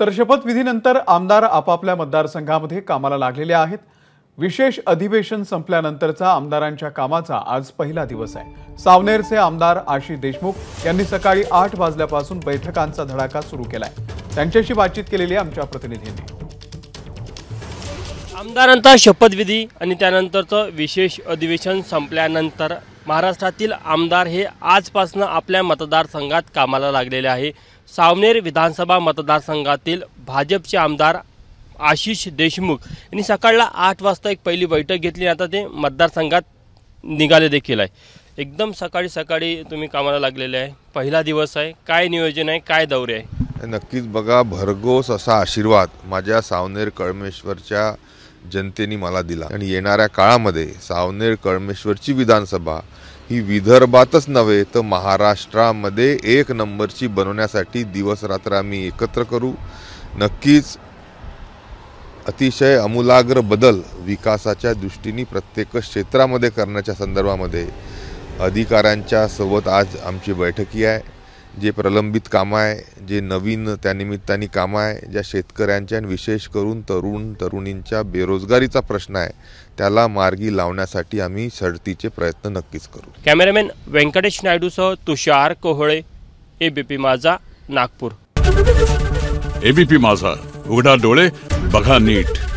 तर शपथविधीनंतर आमदार आपापल्या मतदारसंघामध्ये कामाला लागलेले आहेत विशेष अधिवेशन संपल्यानंतरचा आमदारांच्या कामाचा आज पहिला दिवस आहे सावनेरचे आमदार आशिष देशमुख यांनी सकाळी आठ वाजल्यापासून बैठकांचा धडाका सुरू केलाय त्यांच्याशी बातचीत केलेली आमच्या प्रतिनिधींनी आमदारांचा शपथविधी आणि त्यानंतरचं विशेष अधिवेशन संपल्यानंतर महाराष्ट्रातील आमदार हे आजपासनं आपल्या मतदारसंघात कामाला लागलेले आहे सावनेर विधानसभा मतदारसंघातील भाजपचे आमदार आशिष देशमुख यांनी सकाळला आठ वाजता एक पहिली बैठक घेतली आता ते मतदारसंघात निघाले देखील आहे एकदम सकाळी सकाळी तुम्ही कामाला लागलेले आहे पहिला दिवस आहे काय नियोजन आहे काय दौरे आहे नक्कीच बघा भरघोस असा आशीर्वाद माझ्या सावनेर कळमेश्वरच्या जनतेने मला दिला आणि येणाऱ्या काळामध्ये सावनेर कळमेश्वरची विधानसभा ही विदर्भातच नव्हे तर महाराष्ट्रामध्ये एक नंबरची बनवण्यासाठी दिवसरात्र आम्ही एकत्र करू नक्कीच अतिशय अमूलाग्र बदल विकासाच्या दृष्टीने प्रत्येक क्षेत्रामध्ये करण्याच्या संदर्भामध्ये अधिकाऱ्यांच्या सोबत आज आमची बैठकी आहे जे प्रलंबित कामं आहे जे नवीन त्यानिमित्ताने कामं आहे ज्या शेतकऱ्यांच्या आणि विशेष करून तरुण तरुणींच्या बेरोजगारीचा प्रश्न आहे त्याला मार्गी लावण्यासाठी आम्ही सर्तीचे प्रयत्न नक्कीच करू कॅमेरामॅन व्यंकटेश नायडूसह तुषार कोहळे एबीपी माझा नागपूर एबीपी माझा उघडा डोळे बघा नीट